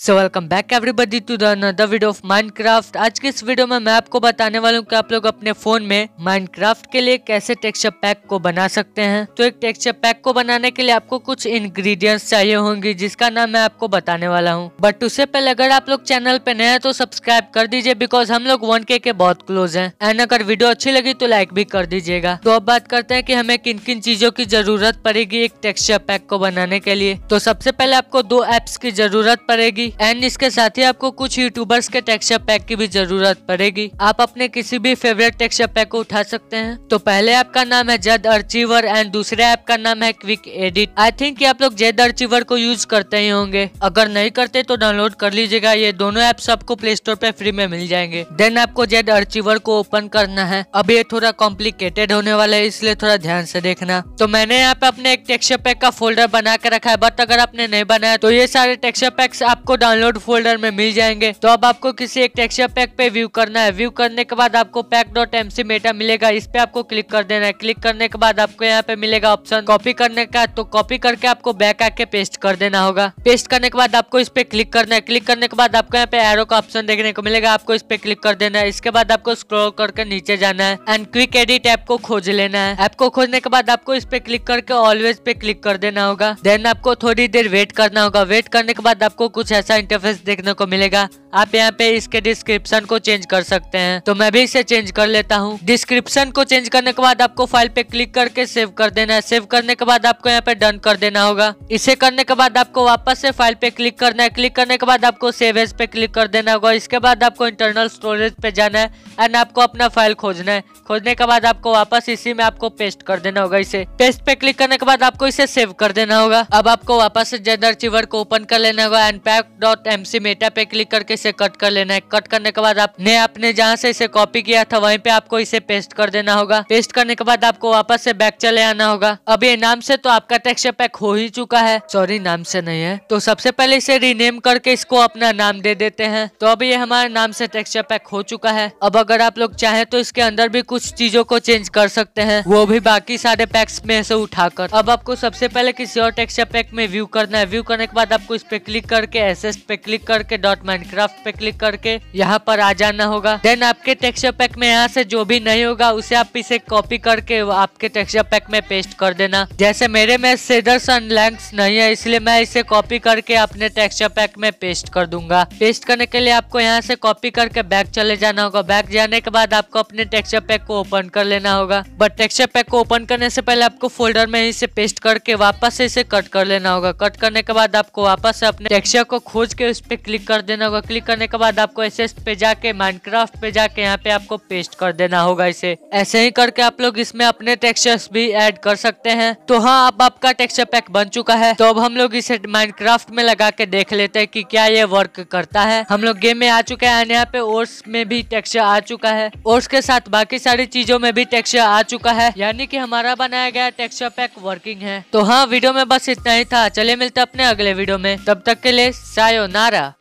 so welcome back everybody to the another video of Minecraft आज के इस video में मैं आपको बताने वाला हूँ कि आप लोग अपने फोन में माइनक्राफ्ट के लिए कैसे टेक्सचर पैक को बना सकते हैं तो एक टेक्सचर पैक को बनाने के लिए आपको कुछ इंग्रेडिएंट्स चाहिए होंगी जिसका नाम मैं आपको बताने वाला हूँ बट उससे पहले अगर आप लोग चैनल पे नए हैं तो सब्सक्राइब कर दीजिए बिकॉज हम लोग वन के बहुत क्लोज है एंड अगर वीडियो अच्छी लगी तो लाइक भी कर दीजिएगा तो अब बात करते हैं की हमें किन किन चीजों की जरूरत पड़ेगी एक टेक्सचर पैक को बनाने के लिए तो सबसे पहले आपको दो एप्स की जरूरत पड़ेगी पड़ेगी एंड इसके साथ ही आपको कुछ यूट्यूबर्स के टेक्सचर पैक की भी जरूरत पड़ेगी आप अपने किसी भी फेवरेट टेक्सचर पैक को उठा सकते हैं तो पहले ऐप का नाम है जेड अर्चीवर एंड दूसरे ऐप का नाम है क्विक एडिट आई थिंक आप लोग जेड अर्चीवर को यूज करते ही होंगे अगर नहीं करते तो डाउनलोड कर लीजिएगा ये दोनों ऐप्स आपको प्ले स्टोर पे फ्री में मिल जाएंगे देन आपको जेड अर्चीवर को ओपन करना है अब ये थोड़ा कॉम्प्लिकेटेड होने वाला है इसलिए थोड़ा ध्यान से देखना तो मैंने यहाँ पे अपने एक टेक्सचर पैक का फोल्डर बना के रखा है बट अगर आपने नहीं बनाया तो ये सारे टेक्सचर पैक्स आपको डाउनलोड फोल्डर में मिल जाएंगे तो अब आपको किसी एक टेक्सचर पैक पे व्यू करना है व्यू करने के बाद आपको pack dot M C meta मिलेगा इस पे आपको क्लिक कर देना है क्लिक करने के बाद आपको यहाँ पे मिलेगा ऑप्शन कॉपी करने का तो कॉपी करके आपको बैक आके पेस्ट कर देना होगा पेस्ट करने के बाद आपको इस पे क्लिक करना है क्लिक करने के बाद आपको यहाँ पे एरो का ऑप्शन देखने को मिलेगा आपको इस पे क्लिक कर देना है इसके बाद आपको स्क्रॉल करके नीचे जाना है एंड क्विक एडिट ऐप को खोज लेना है ऐप को खोजने के बाद आपको इस पे क्लिक करके ऑलवेज पे क्लिक कर देना होगा देन आपको थोड़ी देर वेट करना होगा वेट करने के बाद आपको कुछ ऐसा अच्छा इंटरफेस देखने को मिलेगा आप यहाँ पे इसके डिस्क्रिप्शन को चेंज कर सकते हैं तो मैं भी इसे चेंज कर लेता हूँ डिस्क्रिप्शन को चेंज करने के बाद आपको फाइल पे क्लिक करके सेव कर देना है सेव करने के बाद आपको यहाँ पे डन कर देना होगा इसे करने के बाद आपको वापस से फाइल पे क्लिक करना है क्लिक करने के बाद आपको सेव एज पे क्लिक कर देना होगा इसके बाद आपको इंटरनल स्टोरेज पे जाना है एंड आपको अपना फाइल खोजना है खोजने के बाद आपको वापस इसी में आपको पेस्ट कर देना होगा इसे पेस्ट पे क्लिक करने के बाद आपको इसे सेव कर देना होगा अब आपको वापस से चिवर e को ओपन कर लेना होगा and pack dot M C meta पे क्लिक करके इसे कट कर लेना है कट करने के बाद आपने आपने जहाँ से इसे कॉपी किया था वहीं पे आपको इसे पेस्ट कर देना होगा पेस्ट करने के बाद आपको वापस से बैक चले आना होगा अब ये नाम से तो आपका टेक्सचर पैक हो ही चुका है सॉरी नाम से नहीं है तो सबसे पहले इसे रीनेम करके इसको अपना नाम दे देते हैं तो अब ये हमारे नाम से टेक्सचर पैक हो चुका है अब अगर आप लोग चाहे तो इसके अंदर भी कुछ चीजों को चेंज कर सकते हैं वो भी बाकी सारे पैक्स में से उठाकर अब आपको सबसे पहले किसी और टेक्सचर पैक में व्यू करना है व्यू करने के बाद आपको इस पे क्लिक करके ऐसे एक्सेस पे क्लिक करके डॉट माइनक्राफ्ट पे क्लिक करके यहाँ पर आ जाना होगा देन आपके टेक्सचर पैक में यहाँ से जो भी नहीं होगा उसे आप इसे कॉपी करके आपके टेक्सचर पैक में पेस्ट कर देना जैसे मेरे में शेडर्स एंड लैंक्स नहीं है इसलिए मैं इसे कॉपी करके अपने टेक्सचर पैक में पेस्ट कर दूंगा पेस्ट करने के लिए आपको यहाँ से कॉपी करके बैग चले जाना होगा बैग जाने के बाद आपको अपने टेक्सचर पैक को ओपन कर लेना होगा बट टेक्सचर पैक को ओपन करने से पहले आपको फोल्डर में इसे पेस्ट करके वापस इसे कट कर लेना होगा कट करने के बाद आपको वापस अपने टेक्सचर को खोज के उस पर क्लिक कर देना होगा क्लिक करने के बाद आपको एस पे जाके माइनक्राफ्ट पे जाके यहाँ पे आपको पेस्ट कर देना होगा इसे ऐसे ही करके आप लोग इसमें अपने टेक्सचर्स भी ऐड कर सकते हैं तो हाँ अब आपका टेक्सचर पैक बन चुका है तो अब हम लोग इसे माइनक्राफ्ट में लगा के देख लेते हैं कि क्या ये वर्क करता है हम लोग गेम में आ चुके हैं यहाँ पे ओर्स में भी टेक्सचर आ चुका है ओर्स के साथ बाकी सारी चीजों में भी टेक्सचर आ चुका है यानी की हमारा बनाया गया टेक्सचर पैक वर्किंग है तो हाँ वीडियो में बस इतना ही था चले मिलते अपने अगले वीडियो में तब तक के लिए Sayonara